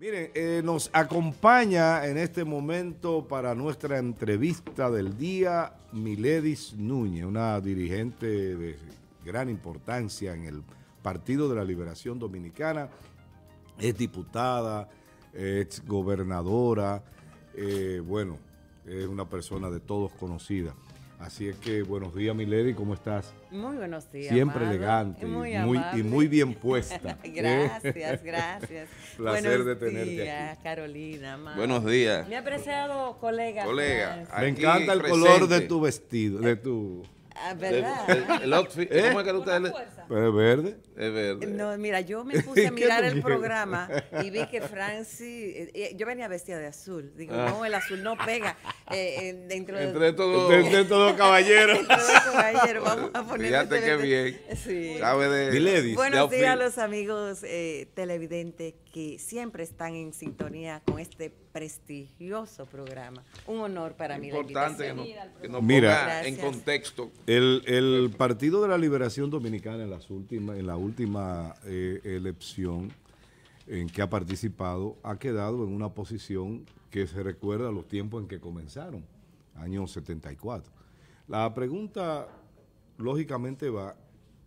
Miren, eh, nos acompaña en este momento para nuestra entrevista del día Miledis Núñez, una dirigente de gran importancia en el Partido de la Liberación Dominicana. Es diputada, es gobernadora, eh, bueno, es una persona de todos conocida. Así es que buenos días, mi lady, ¿cómo estás? Muy buenos días. Siempre elegante muy y, muy, bien puesta. ¿eh? gracias, gracias. Placer de tenerte Buenos días, Carolina. Buenos días. Mi apreciado colega. Colega, me encanta el color de tu vestido, de tu. Ah, ¿Verdad? El, outfit. ¿Eh? ¿Cómo es que pero es verde. Es verde. No, mira, yo me puse a mirar el programa y vi que Francis. Eh, eh, yo venía vestida de azul. Digo, ah. no, el azul no pega. Eh, eh dentro Entre de, todos entre caballeros. entre todos caballeros. Vamos a poner. Fíjate este qué bien. Sí. Cabe de, Buenos días a los amigos televidentes que siempre están en sintonía con este prestigioso programa. Un honor para mí. Importante que nos, Mira, en contexto. El, el Partido de la Liberación Dominicana en la en la última eh, elección en que ha participado, ha quedado en una posición que se recuerda a los tiempos en que comenzaron, año 74. La pregunta lógicamente va,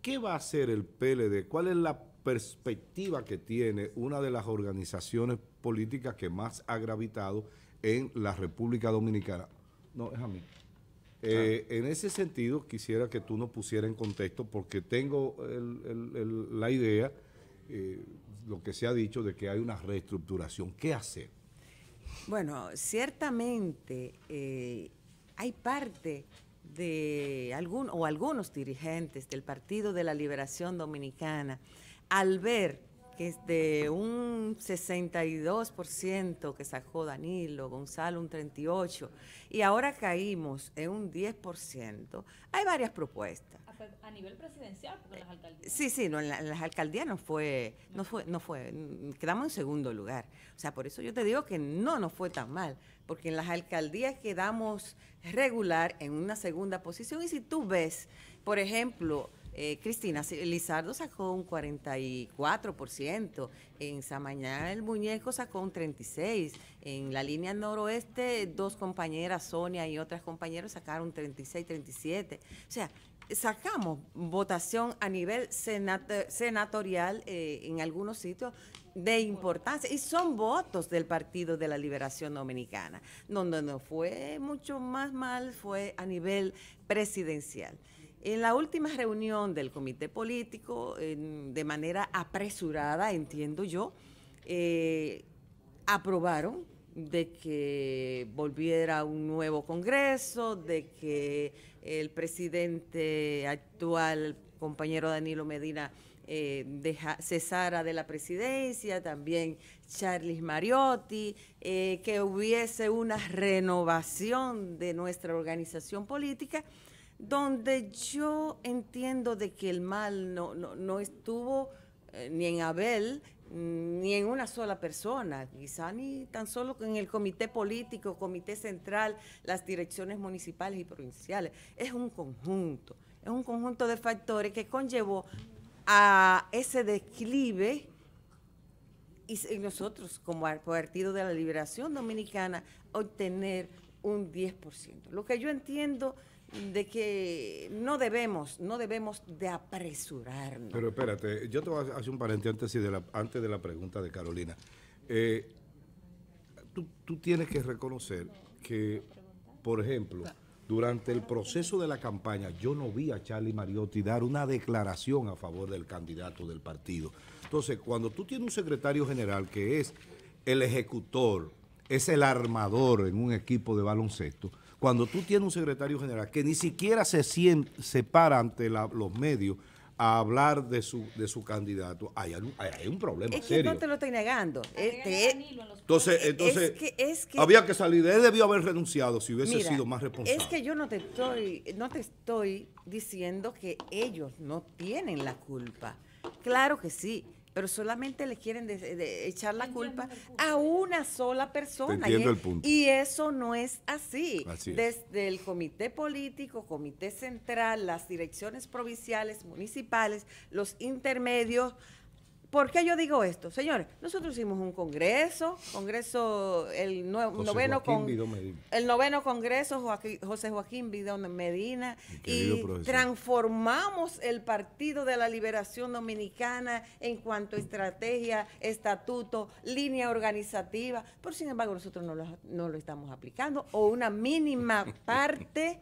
¿qué va a hacer el PLD? ¿Cuál es la perspectiva que tiene una de las organizaciones políticas que más ha gravitado en la República Dominicana? No, es a mí. Eh, en ese sentido, quisiera que tú nos pusieras en contexto, porque tengo la idea, eh, lo que se ha dicho, de que hay una reestructuración. ¿Qué hacer? Bueno, ciertamente eh, hay parte de algún o algunos dirigentes del Partido de la Liberación Dominicana al ver que es de un 62% que sacó Danilo, Gonzalo un 38%, y ahora caímos en un 10%, hay varias propuestas. Ah, pues, a, nivel presidencial, porque las alcaldías. Sí, sí, no, en, las alcaldías no fue, no fue, no fue, quedamos en segundo lugar. O sea, por eso yo te digo que no nos fue tan mal, porque en las alcaldías quedamos regular en una segunda posición. Y si tú ves, por ejemplo, eh, Cristina Lizardo sacó un 44%, en Samañá el Muñeco sacó un 36%, en la línea noroeste dos compañeras, Sonia y otras compañeras, sacaron 36, 37%. O sea, sacamos votación a nivel senatorial eh, en algunos sitios de importancia y son votos del Partido de la Liberación Dominicana. Donde no fue mucho más mal fue a nivel presidencial. En la última reunión del comité político, de manera apresurada, entiendo yo, eh, aprobaron de que volviera un nuevo Congreso, de que el presidente actual, compañero Danilo Medina, eh, deja, cesara de la presidencia, también Charles Mariotti, eh, que hubiese una renovación de nuestra organización política donde yo entiendo de que el mal no, no, no estuvo eh, ni en Abel, ni en una sola persona, quizá ni tan solo en el comité político, comité central, las direcciones municipales y provinciales. Es un conjunto, es un conjunto de factores que conllevó a ese declive y, nosotros como Partido de la Liberación Dominicana obtener un 10%. Lo que yo entiendo de que no debemos, no debemos de apresurarnos. Pero espérate, yo te voy a hacer un paréntesis antes de la, antes de la pregunta de Carolina. Eh, tú, tú tienes que reconocer que, por ejemplo, durante el proceso de la campaña, yo no vi a Charlie Mariotti dar una declaración a favor del candidato del partido. Entonces, cuando tú tienes un secretario general que es el ejecutor, es el armador en un equipo de baloncesto, cuando tú tienes un secretario general que ni siquiera se, siente, se para ante los medios a hablar de su, de su candidato, hay, un problema es que no te lo estoy negando. Este, entonces, entonces había que salir. Él debió haber renunciado si hubiese sido más responsable. Es que yo no te estoy, no te estoy diciendo que ellos no tienen la culpa. Claro que sí pero solamente le quieren echar la culpa a una sola persona. ¿eh? Y, eso no es así. Desde el comité político, comité central, las direcciones provinciales, municipales, los intermedios, ¿Por qué yo digo esto? Señores, nosotros hicimos un congreso, congreso, el, noveno, con, el noveno congreso José Joaquín Bidón Medina, y transformamos el Partido de la Liberación Dominicana en cuanto a estrategia, estatuto, línea organizativa, pero sin embargo nosotros no lo estamos aplicando, o una mínima parte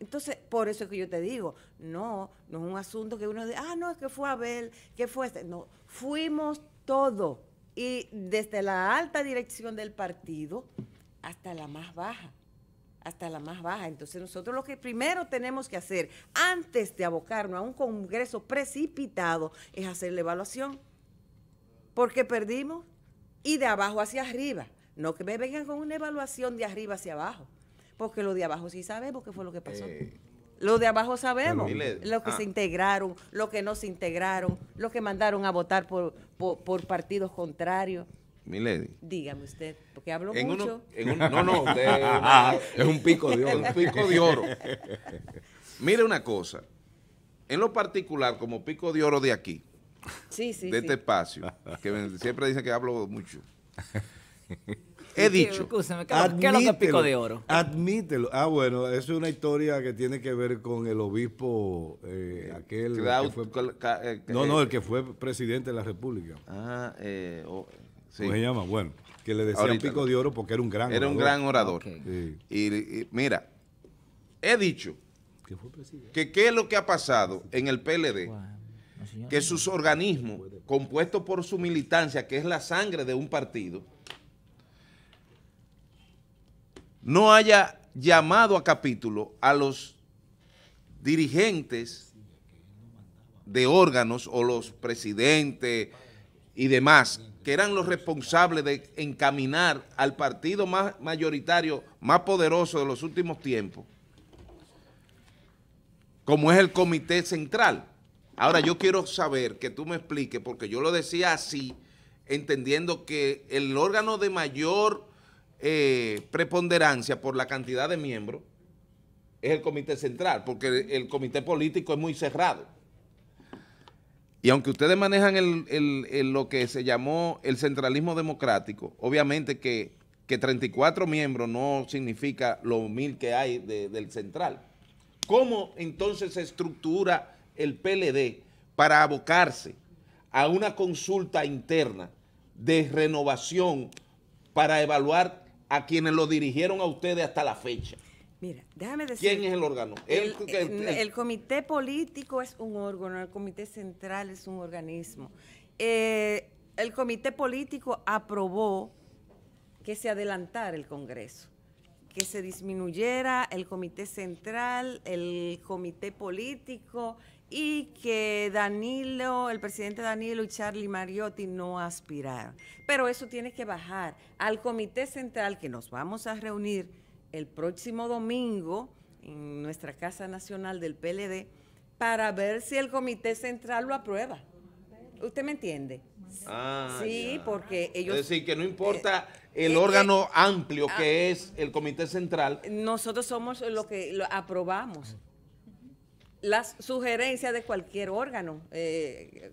entonces, por eso es que yo te digo, no, no es un asunto que uno dice, ah, no, es que fue Abel, que fue este. No, fuimos todo. Y desde la alta dirección del partido hasta la más baja, hasta la más baja. Entonces nosotros lo que primero tenemos que hacer antes de abocarnos a un Congreso precipitado es hacer la evaluación. Porque perdimos y de abajo hacia arriba. No que me vengan con una evaluación de arriba hacia abajo. Porque lo de abajo sí sabemos qué fue lo que pasó. Eh, lo de abajo sabemos, los que ah. se integraron, los que no se integraron, los que mandaron a votar por, por, partidos contrarios. Milady. Dígame usted, porque hablo mucho. un, no, no, ah, ah, es un pico de oro. un pico de oro. Mire una cosa, en lo particular, como pico de oro de aquí, sí, sí, de este espacio, que siempre dice que hablo mucho. He dicho. ¿qué, es lo que pico de oro? Admítelo. Ah, bueno, es una historia que tiene que ver con el obispo, eh, aquel. Eh, que no, no, el que fue presidente de la República. Ah, eh, ¿Cómo se llama? Bueno, que le decían pico de oro porque era un gran era orador. un gran orador. Y, mira, he dicho que, qué es lo que ha pasado en el PLD. que sus organismos, compuestos por su militancia, que es la sangre de un partido, no haya llamado a capítulo a los dirigentes de órganos o los presidentes y demás, que eran los responsables de encaminar al partido más mayoritario, más poderoso de los últimos tiempos, como es el Comité Central. Ahora, yo quiero saber que tú me expliques, porque yo lo decía así, entendiendo que el órgano de mayor eh, preponderancia por la cantidad de miembros es el comité central, porque el, comité político es muy cerrado. Y aunque ustedes manejan lo que se llamó el centralismo democrático, obviamente que, 34 miembros no significa lo mil que hay del central. ¿Cómo entonces se estructura el PLD para abocarse a una consulta interna de renovación para evaluar a quienes lo dirigieron a ustedes hasta la fecha. Mira, déjame decir. ¿Quién es el órgano? El, comité político es un órgano, el comité central es un organismo. Eh, el comité político aprobó que se adelantara el Congreso, que se disminuyera el comité central, el comité político, y que Danilo, el presidente Danilo y Charlie Mariotti no aspirar. Pero eso tiene que bajar al Comité Central que nos vamos a reunir el próximo domingo en nuestra Casa Nacional del PLD para ver si el Comité Central lo aprueba. ¿Usted me entiende? Ah, sí, porque ellos... Es decir, que no importa eh, el órgano amplio ah, que es el Comité Central. Nosotros somos los que lo aprobamos las sugerencias de cualquier órgano. Eh,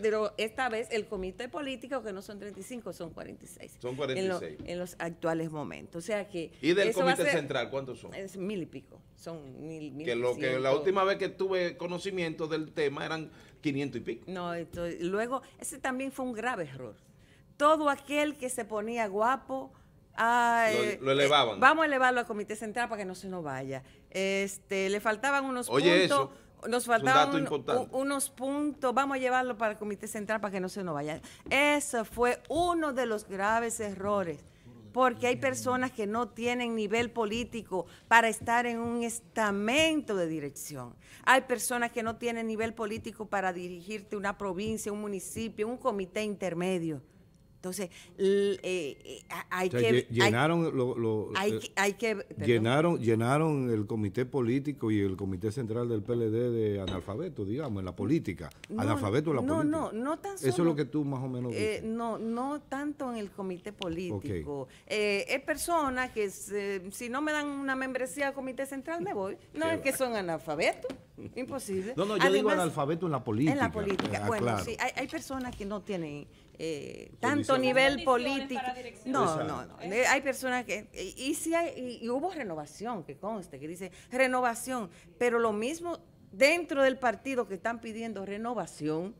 pero esta vez el comité político, que no son 35, son 46. Son 46. En, los actuales momentos. O sea que... ¿Y del comité central cuántos son? Es mil y pico. Son mil, mil Que lo que la última vez que tuve conocimiento del tema eran 500 y pico. No, luego, ese también fue un grave error. Todo aquel que se ponía guapo Ay, lo, elevaban. Eh, vamos a elevarlo al Comité Central para que no se nos vaya. Este, le faltaban unos Oye, puntos. nos faltaban unos puntos. Vamos a llevarlo para el Comité Central para que no se nos vaya. Eso fue uno de los graves errores. Porque hay personas que no tienen nivel político para estar en un estamento de dirección. Hay personas que no tienen nivel político para dirigirte una provincia, un municipio, un comité intermedio. Entonces, hay, que, llenaron Llenaron, llenaron el comité político y el comité central del PLD de analfabeto, digamos, en la política. analfabeto la política. No, no, no tan Eso es lo que tú más o menos eh, No, no tanto en el comité político. Eh, es personas que eh, si no me dan una membresía al comité central me voy. No, es que son analfabetos. Imposible. No, no, yo digo analfabeto en la política. En la política. Ah, bueno, sí, hay, hay, personas que no tienen eh, tanto nivel político. No, no, no. Eh, hay personas que. Y, si hay, y, y hubo renovación, que conste, que dice renovación, pero lo mismo dentro del partido que están pidiendo renovación.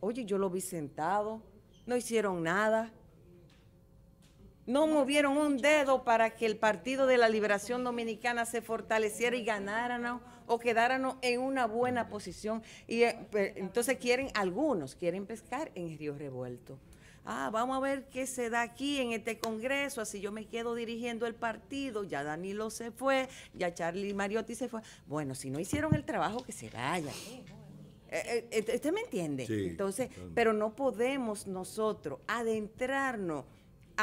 Oye, yo lo vi sentado, no hicieron nada. No movieron un dedo para que el Partido de la Liberación Dominicana se fortaleciera y ganáramos o quedáramos en una buena posición. Y eh, pues, entonces quieren, algunos quieren pescar en Río Revuelto. Ah, vamos a ver qué se da aquí en este congreso, así yo me quedo dirigiendo el partido, ya Danilo se fue, ya Charlie Mariotti se fue. Bueno, si no hicieron el trabajo, que se vaya. Eh, eh, ¿Usted me entiende? Entonces, pero no podemos nosotros adentrarnos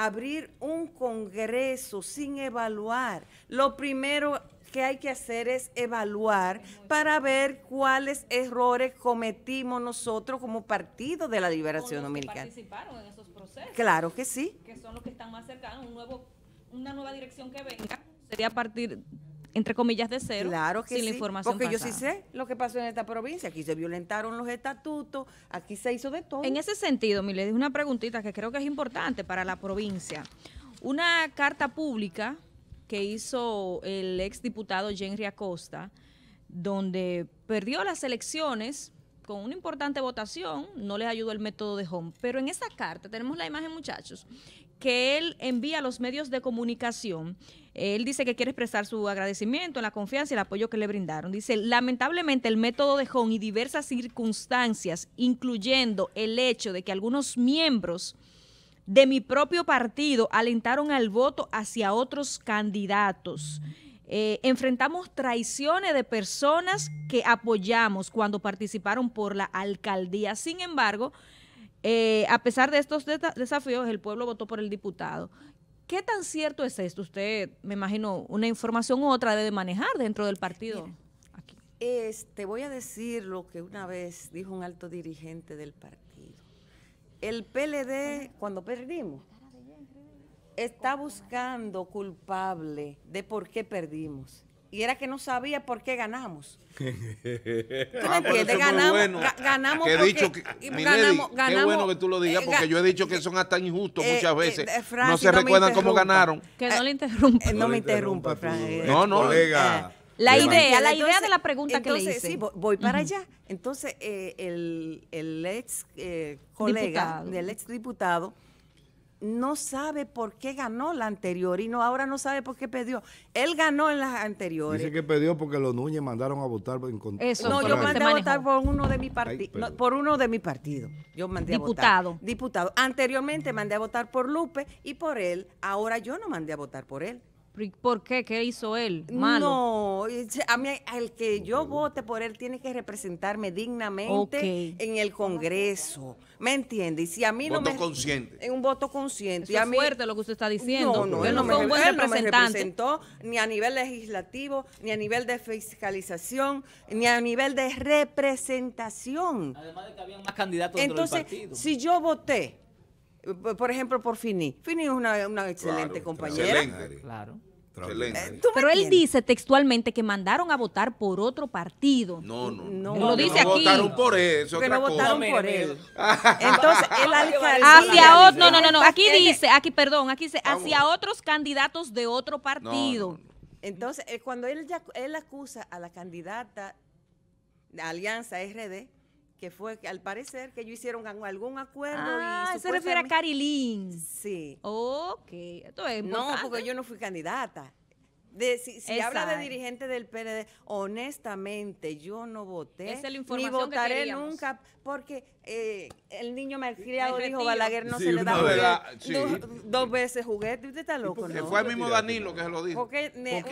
abrir un congreso sin evaluar. Lo primero que hay que hacer es evaluar para ver cuáles errores cometimos nosotros como partido de la Liberación Dominicana. participaron en esos procesos. Claro que sí. Que son los que están más cercanos, un una nueva dirección que venga sería a partir entre comillas, de cero, sin la información Porque yo sí sé lo que pasó en esta provincia. Aquí se violentaron los estatutos, aquí se hizo de todo. En ese sentido, le es una preguntita que creo que es importante para la provincia. Una carta pública que hizo el exdiputado Henry Acosta, donde perdió las elecciones con una importante votación, no les ayudó el método de Home. Pero en esa carta, tenemos la imagen muchachos, que él envía a los medios de comunicación. Eh, él dice que quiere expresar su agradecimiento, la confianza y el apoyo que le brindaron. Dice, lamentablemente el método de Hong y diversas circunstancias, incluyendo el hecho de que algunos miembros de mi propio partido alentaron al voto hacia otros candidatos. Eh, enfrentamos traiciones de personas que apoyamos cuando participaron por la alcaldía. Sin embargo, eh, a pesar de estos desafíos, el pueblo votó por el diputado. ¿Qué tan cierto es esto? Usted, me imagino, una información u otra debe manejar dentro del partido. Este, voy a decir lo que una vez dijo un alto dirigente del partido. El PLD, cuando perdimos, está buscando culpable de por qué perdimos y era que no sabía por qué ganamos. ¿Tú me ah, entiendes? Ganamos, bueno. ganamos que he dicho que, ganamos, ganamos, Qué bueno que tú lo digas, eh, porque yo he dicho que eh, son hasta injustos eh, muchas veces. no se recuerdan cómo ganaron. Que no le interrumpa. no, me interrumpa, Fran. No, no. Colega. La idea, la idea de la pregunta que le hice. Sí, voy para allá. Entonces, el, ex colega, del ex diputado, no sabe por qué ganó la anterior y no ahora no sabe por qué perdió. Él ganó en las anteriores. Dice que perdió porque los Núñez mandaron a votar en contra. Eso, no, yo mandé a votar por uno de mi partido, por uno de mi partido. Yo mandé diputado. a votar. Diputado. Anteriormente mandé a votar por Lupe y por él. Ahora yo no mandé a votar por él. ¿Por qué? ¿Qué hizo él? No, a mí, al que yo vote por él tiene que representarme dignamente en el Congreso. ¿Me entiende? Y si a mí no me. consciente. En un voto consciente. es fuerte lo que usted está diciendo. No, no, él no, representante. No me representó ni a nivel legislativo, ni a nivel de fiscalización, ni a nivel de representación. Además de que había más candidatos Entonces, del partido. Entonces, si yo voté por ejemplo, por Fini. Fini es una, excelente compañera. Excelente. Claro. Eh, Pero él dice textualmente que mandaron a votar por otro partido. No, no, no. votaron por eso que no votaron por él. Entonces, Hacia no, no, no, Aquí dice, aquí, perdón, aquí dice, hacia otros candidatos de otro partido. Entonces, eh, cuando él, él acusa a la candidata de Alianza RD, que fue, al parecer, que ellos hicieron algún acuerdo. Ah, y se refiere a Carilín. Sí. Ok. Esto es no, porque yo no fui candidata si, habla de dirigente del PLD, honestamente yo no voté. ni votaré nunca porque eh, el niño me malcriado dijo Balaguer no se le da dos, veces juguete. Usted está loco, ¿no? Fue el mismo Danilo que se lo dijo. ¿Por qué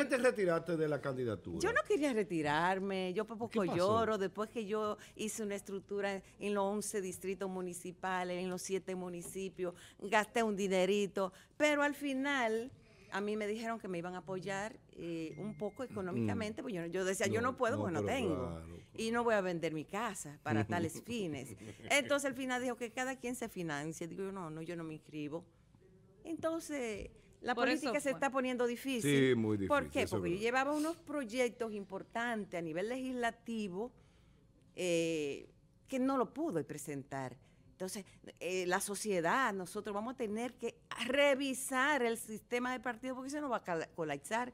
te retiraste de la candidatura? Yo no quería retirarme. Yo poco lloro. Después que yo hice una estructura en los 11 distritos municipales, en los 7 municipios, gasté un dinerito. Pero al final a mí me dijeron que me iban a apoyar eh, un poco mm, económicamente, porque yo, yo decía, mm. yo no puedo, no, no tengo. Y no voy a vender mi casa para tales fines. Entonces al final dijo que cada quien se financie. Digo, no, no, yo no me inscribo. Entonces, la política se está poniendo difícil. Sí, muy difícil. ¿Por qué? Porque yo llevaba unos proyectos importantes a nivel legislativo eh, que no lo pude presentar. Entonces, eh, la sociedad, nosotros vamos a tener que revisar el sistema de partidos porque eso nos va a colapsar.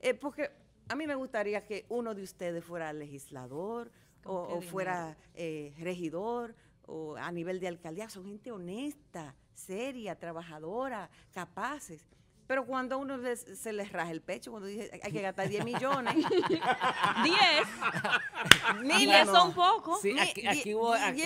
Eh, porque a mí me gustaría que uno de ustedes fuera legislador o, fuera eh, regidor o a nivel de alcaldía. Son gente honesta, seria, trabajadora, capaces. Pero cuando uno se les raja el pecho, cuando dice hay que gastar 10 millones. 10. Miles son pocos. Sí, aquí,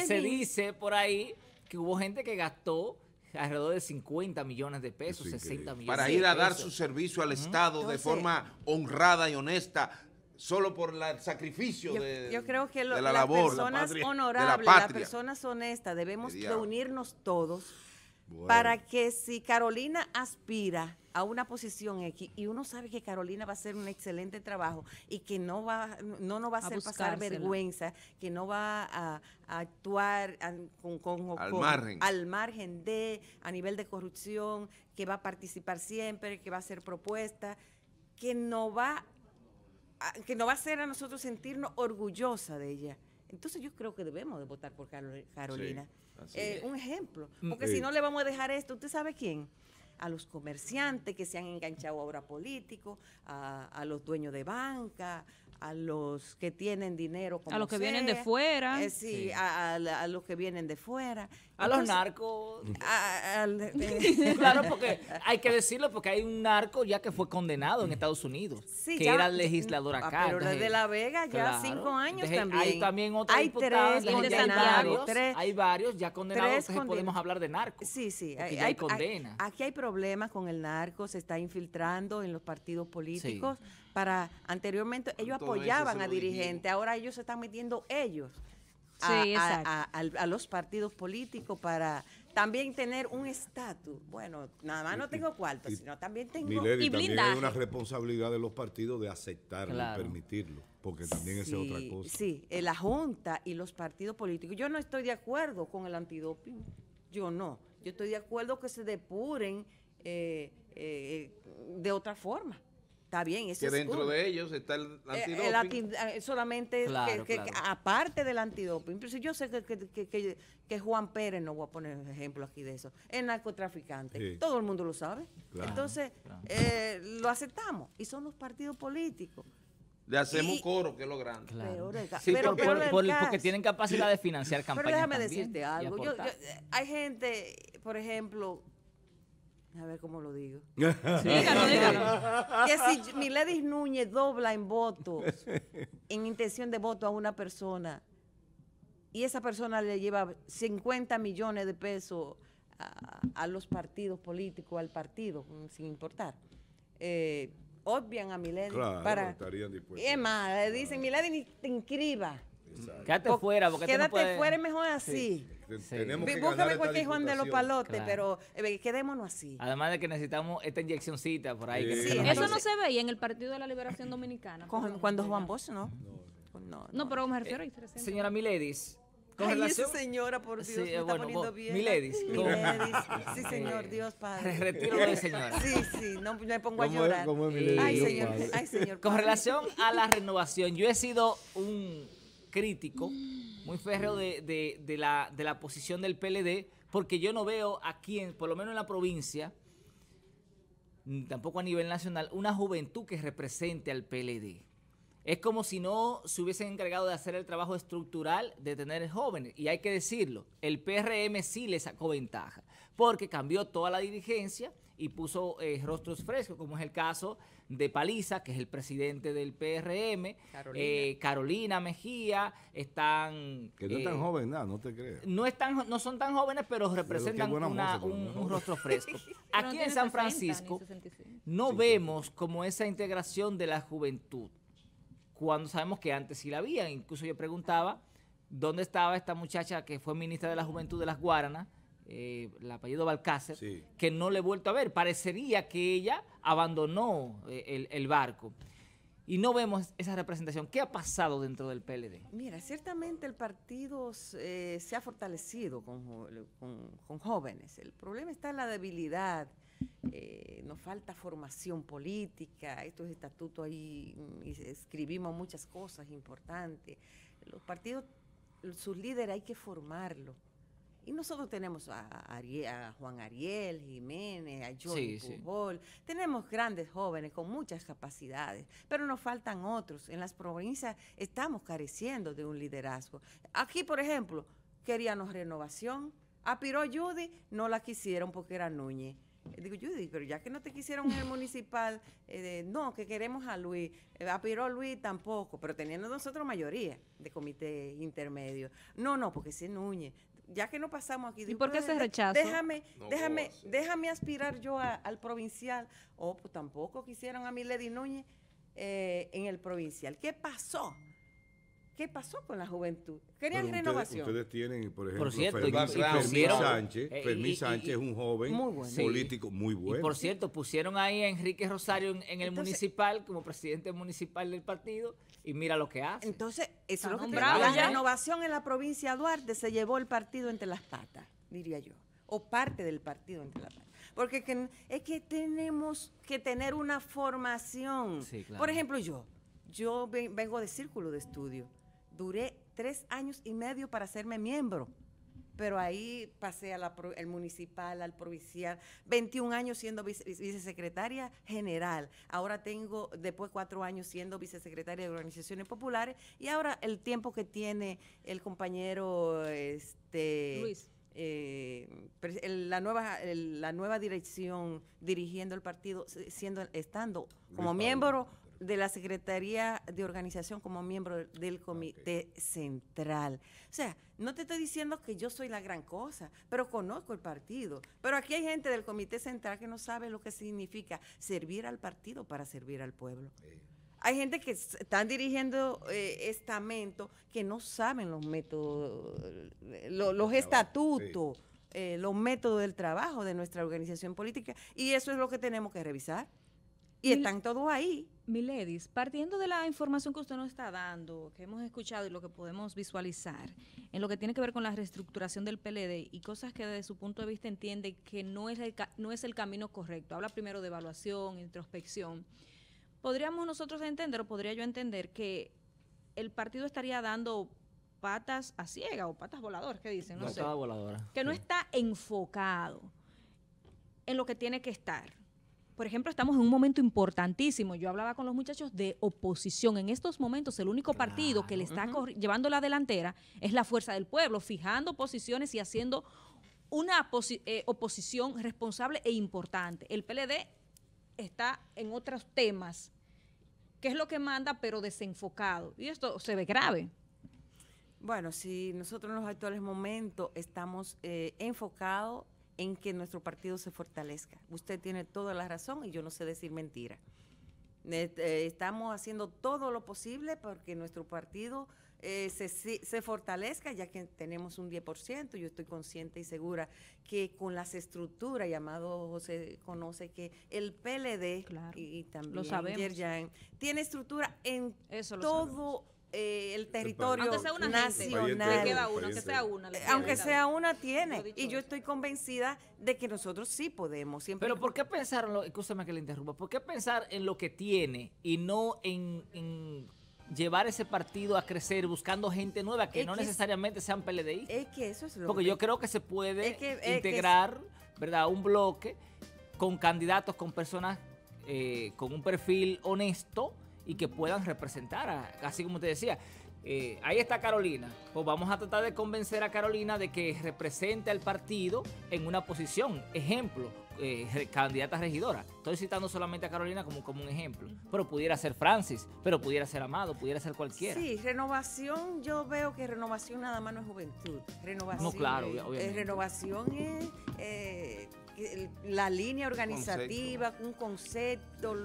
se dice por ahí que hubo gente que gastó alrededor de 50 millones de pesos, 60 millones. Para ir a dar su servicio al Estado de forma honrada y honesta, solo por el sacrificio de Yo creo que la las labor, personas honorables, las personas honestas, debemos reunirnos todos para que si Carolina aspira a una posición X y uno sabe que Carolina va a hacer un excelente trabajo y que no va no nos va a, hacer pasar vergüenza, que no va a, actuar con, al, margen. de, a nivel de corrupción, que va a participar siempre, que va a hacer propuestas, que no va que no va a hacer a nosotros sentirnos orgullosa de ella. Entonces yo creo que debemos de votar por Carolina. Eh, un ejemplo. Mm, porque si eh. no le vamos a dejar esto, ¿usted sabe quién? a los comerciantes que se han enganchado ahora políticos, a, a los dueños de banca, a los que tienen dinero. a los que vienen de fuera. Eh, sí, A, los que vienen de fuera. A los narcos. Eh, claro, porque hay que decirlo, porque hay un narco ya que fue condenado en Estados Unidos, sí, que era mm, legislador ah, acá. Pero desde, de la Vega ya cinco años también. Hay también otros hay tres condenados. hay varios ya condenados, conden podemos hablar de narcos. Sí, sí. Hay, condena. Aquí hay problemas con el narco, se está infiltrando en los partidos políticos. Para anteriormente ellos apoyaban a dirigentes, ahora ellos se están metiendo ellos a, los partidos políticos para también tener un estatus. Bueno, nada más no tengo cuarto, sino también tengo y también hay una responsabilidad de los partidos de aceptarlo y permitirlo, porque también es otra cosa. Sí, eh, la Junta y los partidos políticos. Yo no estoy de acuerdo con el antidoping. Yo no. Yo estoy de acuerdo que se depuren eh, eh, eh de otra forma. Está bien, ese que dentro de ellos está el eh, antidoping. Eh, solamente que, aparte del antidoping. yo sé que, Juan Pérez, no voy a poner un ejemplo aquí de eso, es narcotraficante. Todo el mundo lo sabe. Entonces, eh, lo aceptamos. Y son los partidos políticos. Le hacemos coro, que es lo grande. Sí, porque tienen capacidad de financiar campañas. Pero déjame decirte algo. hay gente, por ejemplo, a ver cómo lo digo. Que si Miledis Núñez dobla en votos en intención de voto a una persona, y esa persona le lleva 50 millones de pesos a, los partidos políticos, al partido, mm, sin importar. Eh, obvian a Milady para... Estarían Es más, dicen, Milady te inscriba. Quédate fuera, porque Quédate no puedes... fuera, mejor así. Tenemos que Búscame cualquier Juan de los Palotes, pero eh, quedémonos así. Además de que necesitamos esta inyeccióncita por ahí. Sí. Eso no se veía en el Partido de la Liberación Dominicana. cuando Juan Bosch, ¿no? No, no. pero me refiero a eh, Señora Miledis, con relación... señora, por Dios, sí, eh, está poniendo bien. Miledis. Miledis. Sí, señor, Dios Padre. Retiro de señora. Sí, sí, no me pongo a llorar. es Miledis, Ay, señor, Ay, señor. Con relación a la renovación, yo he sido un crítico, muy férreo de, la, la posición del PLD, porque yo no veo aquí, por lo menos en la provincia, tampoco a nivel nacional, una juventud que represente al PLD. Es como si no se hubiesen encargado de hacer el trabajo estructural de tener jóvenes. Y hay que decirlo, el PRM sí le sacó ventaja, porque cambió toda la dirigencia, y puso eh, rostros frescos, como es el caso de Paliza, que es el presidente del PRM, eh, Carolina, Mejía, están... Que no es tan eh, joven, no te creas. No, están, no son tan jóvenes, pero representan un, rostro fresco. Aquí en San Francisco no vemos como esa integración de la juventud, cuando sabemos que antes sí la había. Incluso yo preguntaba dónde estaba esta muchacha que fue ministra de la Juventud de las Guaranas, la eh, el apellido Balcácer, que no le he vuelto a ver. Parecería que ella abandonó eh, el, barco y no vemos esa representación. ¿Qué ha pasado dentro del PLD? Mira, ciertamente el partido eh, se ha fortalecido con, jóvenes. El problema está en la debilidad. nos falta formación política, estos estatutos ahí mm, escribimos muchas cosas importantes. Los partidos, sus líderes hay que formarlos y nosotros tenemos a, Juan Ariel, Jiménez, a Johnny Tenemos grandes jóvenes con muchas capacidades, pero nos faltan otros. En las provincias estamos careciendo de un liderazgo. Aquí, por ejemplo, queríamos renovación. Apiró Judy, no la quisieron porque era Núñez. Digo, Judy, pero ya que no te quisieron en el municipal, eh, no, que queremos a Luis. Eh, Luis tampoco, pero teniendo nosotros mayoría de comité intermedio. No, no, porque es Núñez ya que no pasamos aquí. ¿Y por qué se Déjame, déjame, déjame aspirar yo al provincial. Oh, pues tampoco quisieron a mi Lady Núñez eh, en el provincial. ¿Qué pasó? ¿Qué pasó con la juventud? Querían renovación. Ustedes tienen, por ejemplo, Fermín, Sánchez. Eh, Fermín Sánchez es un joven político muy bueno. por cierto, pusieron ahí a Enrique Rosario en, el municipal como presidente municipal del partido y mira lo que hace. Entonces, eso es lo que ¿eh? La renovación en la provincia de Duarte se llevó el partido entre las patas, diría yo, o parte del partido entre las patas. Porque es que tenemos que tener una formación. Por ejemplo, yo, yo vengo de círculo de estudio Duré tres años y medio para hacerme miembro, pero ahí pasé al municipal, al provincial, 21 años siendo vicesecretaria general, ahora tengo después cuatro años siendo vicesecretaria de organizaciones populares y ahora el tiempo que tiene el compañero este, Luis. Eh, la nueva la nueva dirección dirigiendo el partido siendo estando como miembro de la Secretaría de Organización como miembro del Comité Central. O sea, no te estoy diciendo que yo soy la gran cosa, pero conozco el partido. Pero aquí hay gente del Comité Central que no sabe lo que significa servir al partido para servir al pueblo. Hay gente que están dirigiendo eh, estamentos que no saben los métodos, los, estatutos, eh, los métodos del trabajo de nuestra organización política. Y eso es lo que tenemos que revisar. Y están todos ahí. Miledis, partiendo de la información que usted nos está dando, que hemos escuchado y lo que podemos visualizar, en lo que tiene que ver con la reestructuración del PLD y cosas que desde su punto de vista entiende que no es el, no es el camino correcto, habla primero de evaluación, introspección, podríamos nosotros entender o podría yo entender que el partido estaría dando patas a ciega o patas voladoras, que dicen, no, sé. Que no está enfocado en lo que tiene que estar por ejemplo, estamos en un momento importantísimo. Yo hablaba con los muchachos de oposición. En estos momentos, el único partido que le está llevando la delantera es la fuerza del pueblo, fijando posiciones y haciendo una eh, oposición responsable e importante. El PLD está en otros temas, ¿Qué es lo que manda, pero desenfocado. Y esto se ve grave. Bueno, si nosotros en los actuales momentos estamos eh, enfocados en que nuestro partido se fortalezca. Usted tiene toda la razón y yo no sé decir mentira. Eh, estamos haciendo todo lo posible porque nuestro partido eh, se, fortalezca, ya que tenemos un 10%. Yo estoy consciente y segura que con las estructuras, llamado José conoce que el PLD y, también lo tiene estructura en todo eh, el territorio aunque una nacional. aunque sea una. tiene. Y yo estoy convencida de que nosotros sí podemos. Siempre. Pero ¿por qué pensar, que le interrumpa, por pensar en lo que tiene y no en, llevar ese partido a crecer buscando gente nueva que no necesariamente sean PLDI? Es que eso es lo Porque yo creo que se puede integrar, ¿verdad? Un bloque con candidatos, con personas eh, con un perfil honesto y que puedan representar, así como te decía. Eh, ahí está Carolina. Pues vamos a tratar de convencer a Carolina de que represente al partido en una posición. Ejemplo, eh, candidata regidora. Estoy citando solamente a Carolina como, como un ejemplo. Pero pudiera ser Francis, pero pudiera ser Amado, pudiera ser cualquiera. Sí, renovación, yo veo que renovación nada más no es juventud. Renovación, no, claro, eh, renovación es la línea organizativa, un concepto,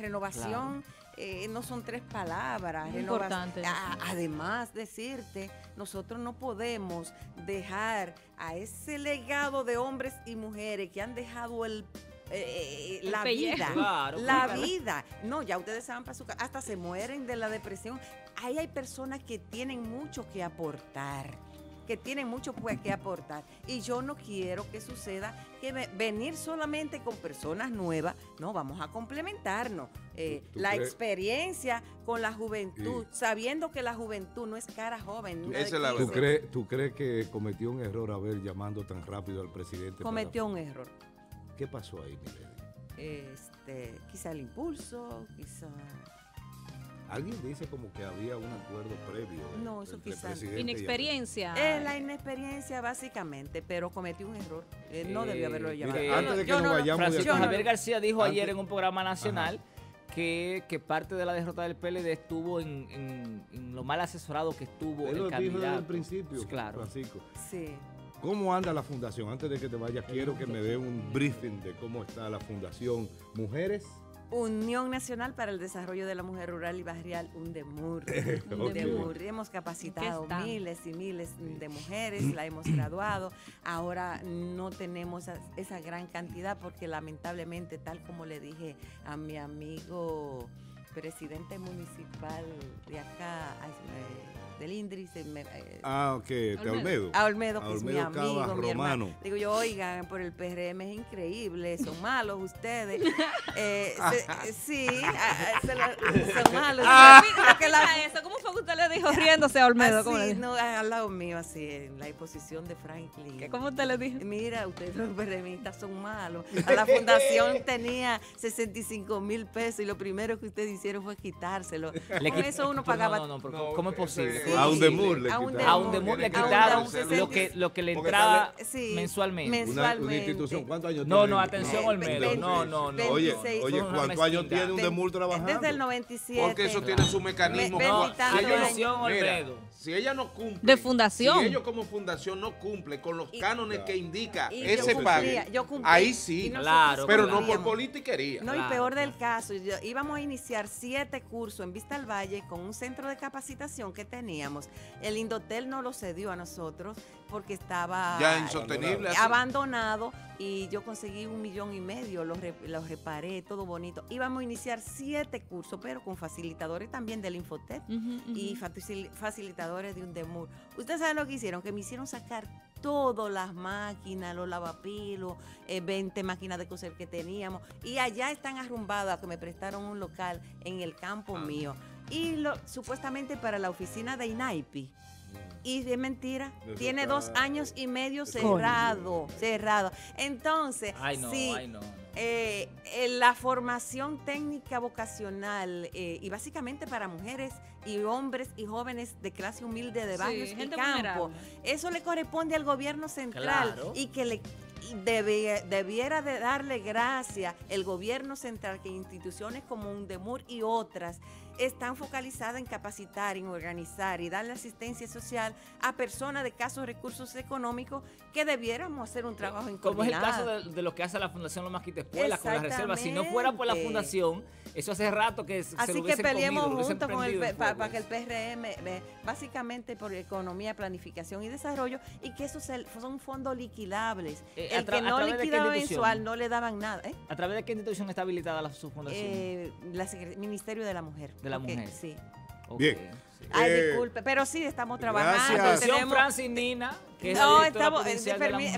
renovación. Eh, no son tres palabras. es eh, importante. además, decirte, nosotros no podemos dejar a ese legado de hombres y mujeres que han dejado el eh, la vida, la vida. No, ya ustedes saben para su casa, hasta se mueren de la depresión. Ahí hay personas que tienen mucho que aportar que tienen mucho pues, que aportar. Y yo no quiero que suceda que venir solamente con personas nuevas, no, vamos a complementarnos. Eh, la experiencia con la juventud, sabiendo que la juventud no es cara joven. ¿Tú, crees, ¿Tú crees que cometió un error haber llamando tan rápido al presidente? Cometió un error. ¿Qué pasó ahí, milady Este, quizá el impulso, quizá Alguien dice como que había un acuerdo previo. No, eso quizás. Inexperiencia. Es eh, la inexperiencia básicamente, pero cometió un error. Él eh, no eh, debió haberlo llamado. antes de que nos vayamos Francisco Javier García dijo ayer en un programa nacional que, parte de la derrota del PLD estuvo en, lo mal asesorado que estuvo Él el lo Dijo desde el principio, Francisco. Sí. ¿Cómo anda la fundación? Antes de que te vaya, quiero que me dé un briefing de cómo está la fundación. Mujeres Unión Nacional para el Desarrollo de la Mujer Rural y Barrial, UNDEMUR. UNDEMUR. Hemos capacitado miles y miles de mujeres, la hemos graduado. Ahora no tenemos esa gran cantidad porque lamentablemente, tal como le dije a mi amigo presidente municipal de acá, del Indri. Eh, ah, ok, de Olmedo. A Olmedo, que es mi amigo, mi Hermano. Digo yo, oigan, por el PRM es increíble, son malos ustedes. Eh, eh, sí, son malos. Ah. eso, ¿Cómo fue que usted le dijo riéndose a Olmedo? Así, ah, no, al lado mío, así, en la exposición de Franklin. ¿Qué, ¿Cómo usted le dijo? Mira, ustedes los PRMistas son malos. A la fundación tenía 65 mil pesos y lo primero que ustedes hicieron fue quitárselo. eso uno pagaba. No, no, ¿cómo es posible? A un demur le quitaron. A un quitaron lo que, lo que le entraba mensualmente. Una, institución, ¿cuántos años no, tiene? No, no, atención Olmedo, no, no, no. Oye, oye ¿cuántos años tiene un demur trabajando? Desde el 97. Porque eso tiene su mecanismo. No, atención Olmedo si ella no cumple. De fundación. Si ellos como fundación no cumple con los cánones que indica ese pago. Ahí sí. Claro, pero no por politiquería. No, y peor del caso, íbamos a iniciar siete cursos en Vista al Valle con un centro de capacitación que teníamos. El Indotel no lo cedió a nosotros porque estaba eh, abandonado y yo conseguí un millón y medio, los, reparé, todo bonito. Íbamos a iniciar siete cursos, pero con facilitadores también del Infotep y facilitadores de un DEMUR. Ustedes saben lo que hicieron, que me hicieron sacar todas las máquinas, los lavapilos, 20 eh, máquinas de coser que teníamos. Y allá están arrumbadas, que me prestaron un local en el campo mío. Y lo, supuestamente para la oficina de INAIPI y es mentira. Tiene dos años y medio cerrado, cerrado. Entonces, eh, eh, la formación técnica vocacional eh, y básicamente para mujeres y hombres y jóvenes de clase humilde de barrios y campo, eso le corresponde al gobierno central y que le debiera de darle gracias el gobierno central que instituciones como UNDEMUR y otras están focalizadas en capacitar, en organizar y dar la asistencia social a personas de casos recursos económicos que debiéramos hacer un trabajo en Como es el caso de, lo que hace la Fundación más Quita con las reservas. Si no fuera por la Fundación eso hace rato que se Así que peleemos juntos el, para, que el PRM, básicamente por economía, planificación y desarrollo, y que esos son fondos liquidables. Eh, el que no liquidaba mensual no le daban nada. ¿eh? ¿A través de qué institución está habilitada la subfundación? Eh, Ministerio de la Mujer. De la Mujer. Sí. Bien. Ay, eh, disculpe, pero sí estamos trabajando. Gracias. Francis Nina, no,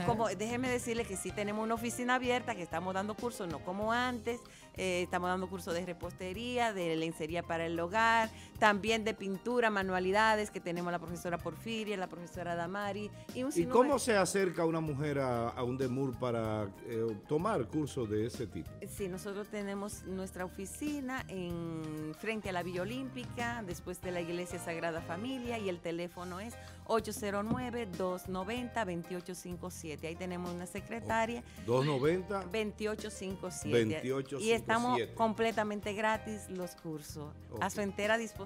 como déjeme decirle que sí tenemos una oficina abierta, que estamos dando cursos, no como antes, eh, estamos dando cursos de repostería, de lencería para el hogar, también de pintura, manualidades, que tenemos la profesora Porfiria, la profesora Damari. ¿Y, cómo se acerca una mujer a, un DEMUR para eh, tomar cursos de ese tipo? Sí, nosotros tenemos nuestra oficina en frente a la Villa Olímpica, después de la Iglesia Sagrada Familia, y el teléfono es 809-290-2857. Ahí tenemos una secretaria. 290 2857. Y estamos completamente gratis los cursos. A su entera disposición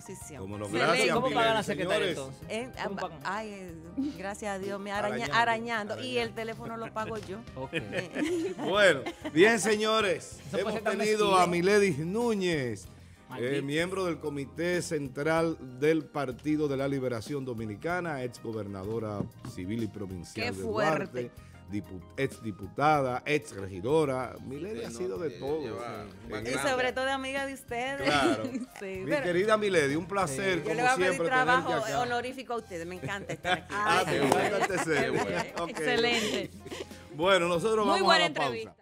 gracias, a Dios, me arañando, Y el teléfono lo pago yo. Eh. bueno, bien, señores. Hemos tenido a Miledis Núñez. Eh, miembro del Comité Central del Partido de la Liberación Dominicana, ex gobernadora civil y provincial de Duarte exdiputada, ex regidora. Milady ha sido de todo. Y sobre todo amiga de ustedes. Mi querida Milady, un placer. Como le siempre, trabajo honorífico a ustedes. Me encanta estar aquí. ah, bueno. Excelente. Bueno, nosotros Muy buena entrevista.